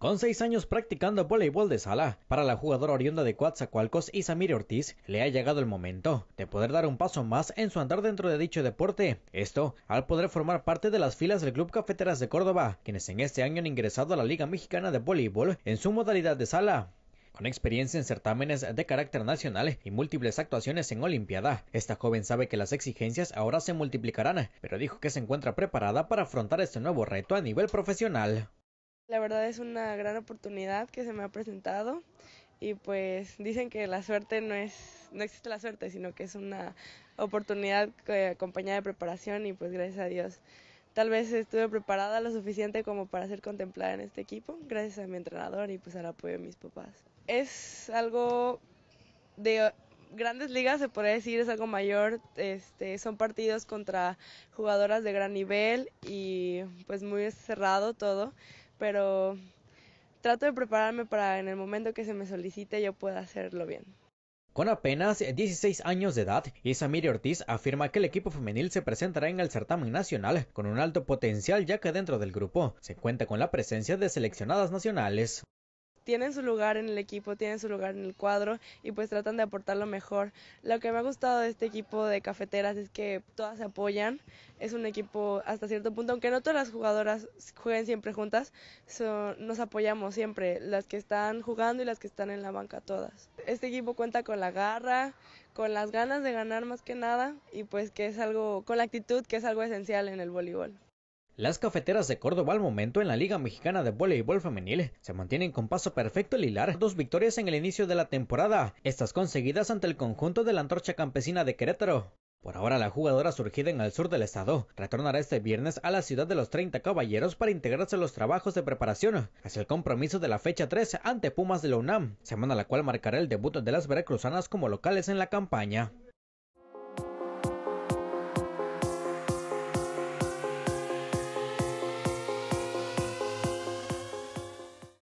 Con seis años practicando voleibol de sala, para la jugadora oriunda de Coatzacoalcos, Samir Ortiz, le ha llegado el momento de poder dar un paso más en su andar dentro de dicho deporte. Esto al poder formar parte de las filas del Club Cafeteras de Córdoba, quienes en este año han ingresado a la Liga Mexicana de Voleibol en su modalidad de sala. Con experiencia en certámenes de carácter nacional y múltiples actuaciones en Olimpiada, esta joven sabe que las exigencias ahora se multiplicarán, pero dijo que se encuentra preparada para afrontar este nuevo reto a nivel profesional. La verdad es una gran oportunidad que se me ha presentado y pues dicen que la suerte no es no existe la suerte, sino que es una oportunidad eh, acompañada de preparación y pues gracias a Dios tal vez estuve preparada lo suficiente como para ser contemplada en este equipo, gracias a mi entrenador y pues al apoyo de mis papás. Es algo de grandes ligas se podría decir es algo mayor este son partidos contra jugadoras de gran nivel y pues muy cerrado todo pero trato de prepararme para en el momento que se me solicite yo pueda hacerlo bien. Con apenas 16 años de edad, Isamiri Ortiz afirma que el equipo femenil se presentará en el certamen nacional con un alto potencial ya que dentro del grupo se cuenta con la presencia de seleccionadas nacionales tienen su lugar en el equipo, tienen su lugar en el cuadro y pues tratan de aportar lo mejor. Lo que me ha gustado de este equipo de cafeteras es que todas se apoyan. Es un equipo hasta cierto punto, aunque no todas las jugadoras jueguen siempre juntas, nos apoyamos siempre, las que están jugando y las que están en la banca todas. Este equipo cuenta con la garra, con las ganas de ganar más que nada y pues que es algo, con la actitud que es algo esencial en el voleibol. Las cafeteras de Córdoba al momento en la Liga Mexicana de Voleibol Femenil se mantienen con paso perfecto el hilar dos victorias en el inicio de la temporada, estas conseguidas ante el conjunto de la Antorcha Campesina de Querétaro. Por ahora la jugadora surgida en el sur del estado retornará este viernes a la ciudad de los 30 caballeros para integrarse a los trabajos de preparación hacia el compromiso de la fecha 13 ante Pumas de la UNAM, semana la cual marcará el debut de las veracruzanas como locales en la campaña.